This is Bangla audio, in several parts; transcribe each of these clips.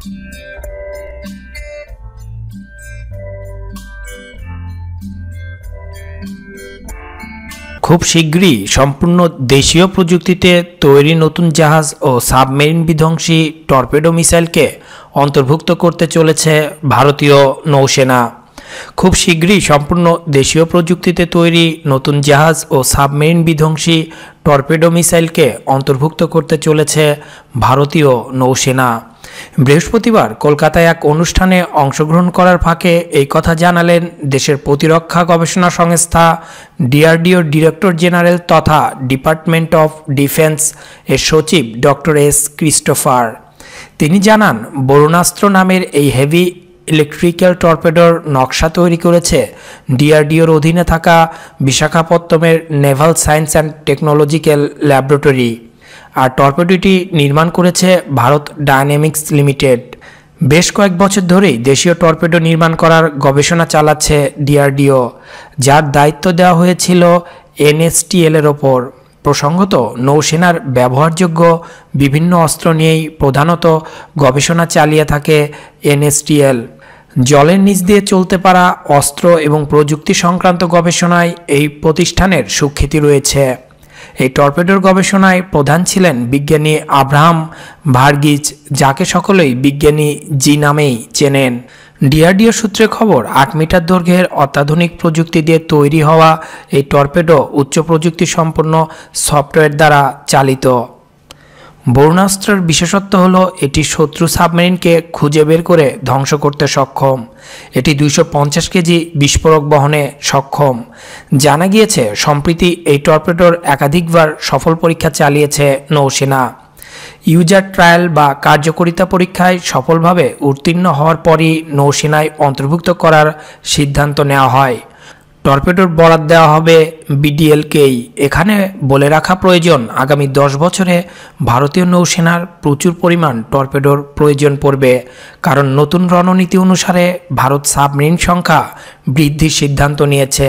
খুব শীঘ্রই সম্পূর্ণ দেশীয় প্রযুক্তিতে তৈরি নতুন জাহাজ ও সাবমেরিন বিধ্বংসী টর্পেডো মিসাইলকে অন্তর্ভুক্ত করতে চলেছে ভারতীয় নৌসেনা খুব শীঘ্রই সম্পূর্ণ দেশীয় প্রযুক্তিতে তৈরি নতুন জাহাজ ও সাবমেরিন বিধ্বংসী টর্পেডো মিসাইলকে অন্তর্ভুক্ত করতে চলেছে ভারতীয় নৌসেনা বৃহস্পতিবার কলকাতায় এক অনুষ্ঠানে অংশগ্রহণ করার ফাঁকে এই কথা জানালেন দেশের প্রতিরক্ষা গবেষণা সংস্থা ডিআরডিও ডিরেক্টর জেনারেল তথা ডিপার্টমেন্ট অফ ডিফেন্স এর সচিব ডক্টর এস ক্রিস্টোফার তিনি জানান বরুণাস্ত্র নামের এই হেভি ইলেকট্রিক্যাল টর্পেডোর নকশা তৈরি করেছে ডিআরডিওর অধীনে থাকা বিশাখাপত্তমের naval science and technological laboratory আর টর্পেডোটি নির্মাণ করেছে ভারত ডায়নামিক্স লিমিটেড বেশ কয়েক বছর ধরেই দেশীয় টর্পেডো নির্মাণ করার গবেষণা চালাচ্ছে ডিআরডিও যার দায়িত্ব দেওয়া হয়েছিল এনএসটিএলের ওপর প্রসঙ্গত নৌসেনার ব্যবহারযোগ্য বিভিন্ন অস্ত্র নিয়েই প্রধানত গবেষণা চালিয়ে থাকে এনএসটিএল জলের নিচ দিয়ে চলতে পারা অস্ত্র এবং প্রযুক্তি সংক্রান্ত গবেষণায় এই প্রতিষ্ঠানের সুখ্যাতি রয়েছে এই টর্পেডোর গবেষণায় প্রধান ছিলেন বিজ্ঞানী আব্রাহাম ভার্গিজ যাকে সকলেই বিজ্ঞানী জি নামেই চেনেন ডিআরডিও সূত্রে খবর আট মিটার দৈর্ঘ্যের অত্যাধুনিক প্রযুক্তি দিয়ে তৈরি হওয়া এই টর্পেডো উচ্চ প্রযুক্তি সম্পন্ন সফটওয়্যার দ্বারা চালিত বরুণাস্ত্রের বিশেষত্ব হল এটি শত্রু সাবমেরিনকে খুঁজে বের করে ধ্বংস করতে সক্ষম এটি দুইশো কেজি বিস্ফোরক বহনে সক্ষম জানা গিয়েছে সম্প্রতি এই টর্পেডোর একাধিকবার সফল পরীক্ষা চালিয়েছে নৌসেনা ইউজার ট্রায়াল বা কার্যকরিতা পরীক্ষায় সফলভাবে উত্তীর্ণ হওয়ার পরই নৌসেনায় অন্তর্ভুক্ত করার সিদ্ধান্ত নেওয়া হয় টর্পেডোর বরাদ দেওয়া হবে বিডিএলকেই এখানে বলে রাখা প্রয়োজন আগামী দশ বছরে ভারতীয় নৌসেনার প্রচুর পরিমাণ টর্পেডোর প্রয়োজন পড়বে কারণ নতুন রণনীতি অনুসারে ভারত সাবমেরিন সংখ্যা বৃদ্ধির সিদ্ধান্ত নিয়েছে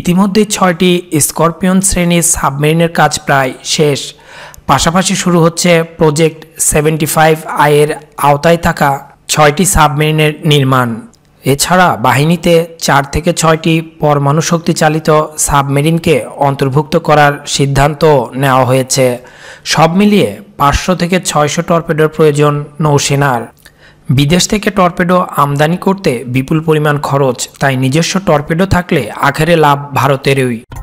ইতিমধ্যে ছয়টি স্করপিয়ন শ্রেণীর সাবমেরিনের কাজ প্রায় শেষ পাশাপাশি শুরু হচ্ছে প্রজেক্ট সেভেন্টি ফাইভ আয়ের আওতায় থাকা ছয়টি সাবমেরিনের নির্মাণ এছাড়া বাহিনীতে চার থেকে ছয়টি পরমাণু শক্তি চালিত সাবমেরিনকে অন্তর্ভুক্ত করার সিদ্ধান্ত নেওয়া হয়েছে সব মিলিয়ে পাঁচশো থেকে ছয়শো টর্পেডোর প্রয়োজন নৌসেনার বিদেশ থেকে টর্পেডো আমদানি করতে বিপুল পরিমাণ খরচ তাই নিজস্ব টর্পেডো থাকলে আখেরে লাভ ভারতেরই